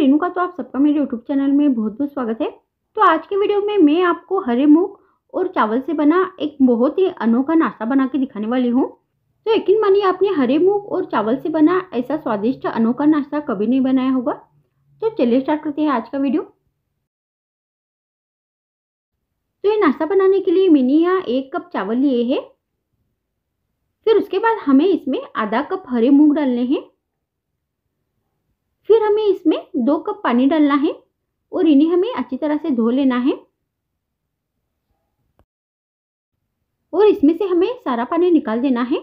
रेनू का तो आप सबका मेरे YouTube चैनल में बहुत बहुत स्वागत है तो आज के वीडियो में मैं आपको हरे मूंग और चावल से बना एक बहुत ही अनोखा नाश्ता बना के दिखाने वाली हूँ तो यकीन मानिए आपने हरे मूंग और चावल से बना ऐसा स्वादिष्ट अनोखा नाश्ता कभी नहीं बनाया होगा तो चलिए स्टार्ट करते हैं आज का वीडियो तो ये नाश्ता बनाने के लिए मैंने यहाँ एक कप चावल लिए है फिर उसके बाद हमें इसमें आधा कप हरे मूंग डालने हैं फिर हमें इसमें दो कप पानी डालना है और इन्हें हमें अच्छी तरह से धो लेना है और इसमें से हमें सारा पानी निकाल देना है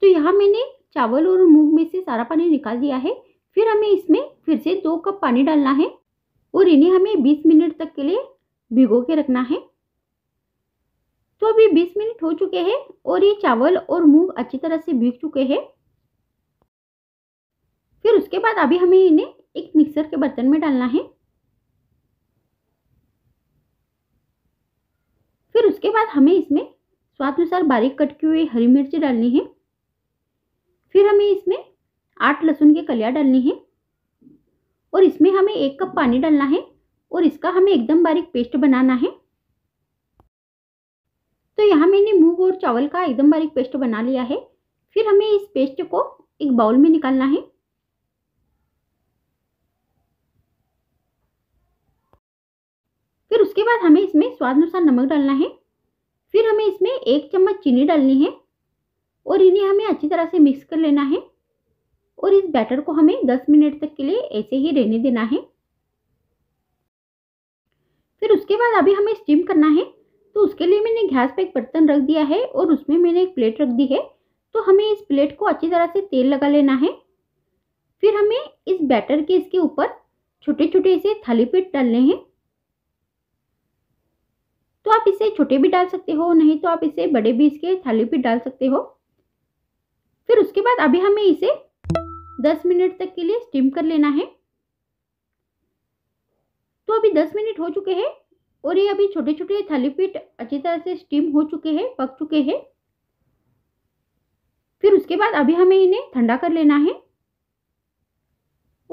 तो यहाँ मैंने चावल और मूंग में से सारा पानी निकाल दिया है फिर हमें इसमें फिर से दो कप पानी डालना है और इन्हें हमें 20 मिनट तक के लिए भिगो के रखना है तो अभी 20 मिनट हो चुके हैं और ये चावल और मूंग अच्छी तरह से भीग चुके हैं फिर उसके बाद अभी हमें इन्हें एक मिक्सर के बर्तन में डालना है फिर उसके बाद हमें इसमें स्वाद अनुसार बारीक कटकी हुई हरी मिर्ची डालनी है फिर हमें इसमें आठ लहसुन के कलिया डालनी है और इसमें हमें एक कप पानी डालना है और इसका हमें एकदम बारीक पेस्ट बनाना है तो यहाँ मैंने मूंग और चावल का एकदम बारीक पेस्ट बना लिया है फिर हमें इस पेस्ट को एक बाउल में निकालना है फिर उसके बाद हमें इसमें स्वाद अनुसार नमक डालना है फिर हमें इसमें एक चम्मच चीनी डालनी है और इन्हें हमें अच्छी तरह से मिक्स कर लेना है और इस बैटर को हमें 10 मिनट तक के लिए ऐसे ही रहने देना है फिर उसके बाद अभी हमें स्टीम करना है तो उसके लिए मैंने घास पर एक बर्तन रख दिया है और उसमें मैंने एक प्लेट रख दी है तो हमें इस प्लेट को अच्छी तरह से तेल लगा लेना है फिर हमें इस बैटर के इसके ऊपर छोटे छोटे ऐसे थाली पेट डालने हैं छोटे भी डाल सकते हो नहीं तो आप इसे बड़े भी इसके थाली पे डाल सकते हो फिर उसके बाद अभी हमें इसे 10 मिनट तक के लिए स्टीम कर लेना है तो अभी 10 मिनट हो चुके हैं और ये अभी छोटे छोटे थाली पीट अच्छी तरह से स्टीम हो चुके हैं पक चुके हैं फिर उसके बाद अभी हमें इन्हें ठंडा कर लेना है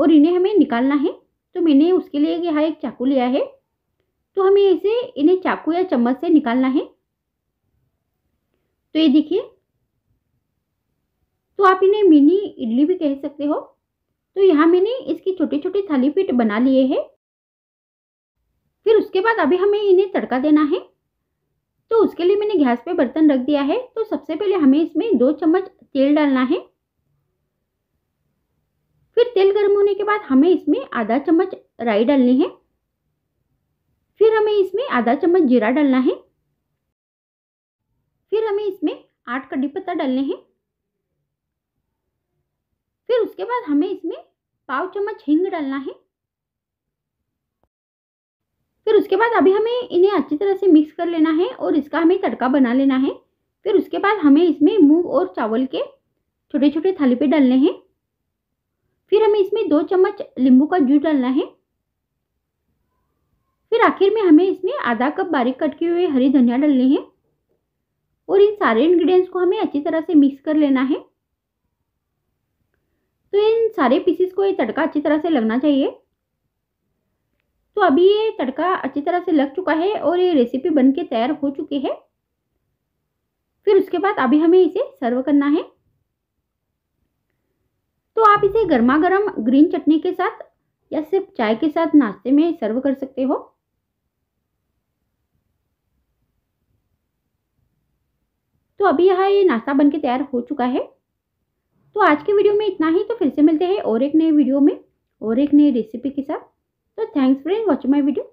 और इन्हें हमें निकालना है तो मैंने उसके लिए यहाँ एक चाकू लिया है तो हमें इसे इन्हें चाकू या चम्मच से निकालना है तो ये देखिए तो आप इन्हें मिनी इडली भी कह सकते हो तो यहाँ मैंने इसकी छोटी छोटी थाली पीट बना लिए हैं फिर उसके बाद अभी हमें इन्हें तड़का देना है तो उसके लिए मैंने गैस पे बर्तन रख दिया है तो सबसे पहले हमें इसमें दो चम्मच तेल डालना है फिर तेल गर्म होने के बाद हमें इसमें आधा चम्मच राई डालनी है फिर हमें इसमें आधा चम्मच जीरा डालना है फिर हमें इसमें आठ कड़ी पत्ता डालने हैं फिर उसके बाद हमें इसमें पाव चम्मच हिंग डालना है फिर उसके बाद अभी हमें इन्हें अच्छी तरह से मिक्स कर लेना है और इसका हमें तड़का बना लेना है फिर उसके बाद हमें इसमें मूंग और चावल के छोटे छोटे थाली पे डालने हैं फिर हमें इसमें दो चम्मच नींबू का जूस डालना है फिर आखिर में हमें इसमें आधा कप बारीक कट किए हुए हरी धनिया डालनी है और इन सारे इंग्रेडिएंट्स को हमें अच्छी तरह से मिक्स कर लेना है तो इन सारे पीसेस को ये तड़का अच्छी तरह से लगना चाहिए तो अभी ये तड़का अच्छी तरह से लग चुका है और ये रेसिपी बन के तैयार हो चुके है फिर उसके बाद अभी हमें इसे सर्व करना है तो आप इसे गर्मा गर्म ग्रीन चटनी के साथ या सिर्फ चाय के साथ नाश्ते में सर्व कर सकते हो तो अभी यहाँ ये नाश्ता बन के तैयार हो चुका है तो आज के वीडियो में इतना ही तो फिर से मिलते हैं और एक नए वीडियो में और एक नई रेसिपी के साथ तो thanks for watching my video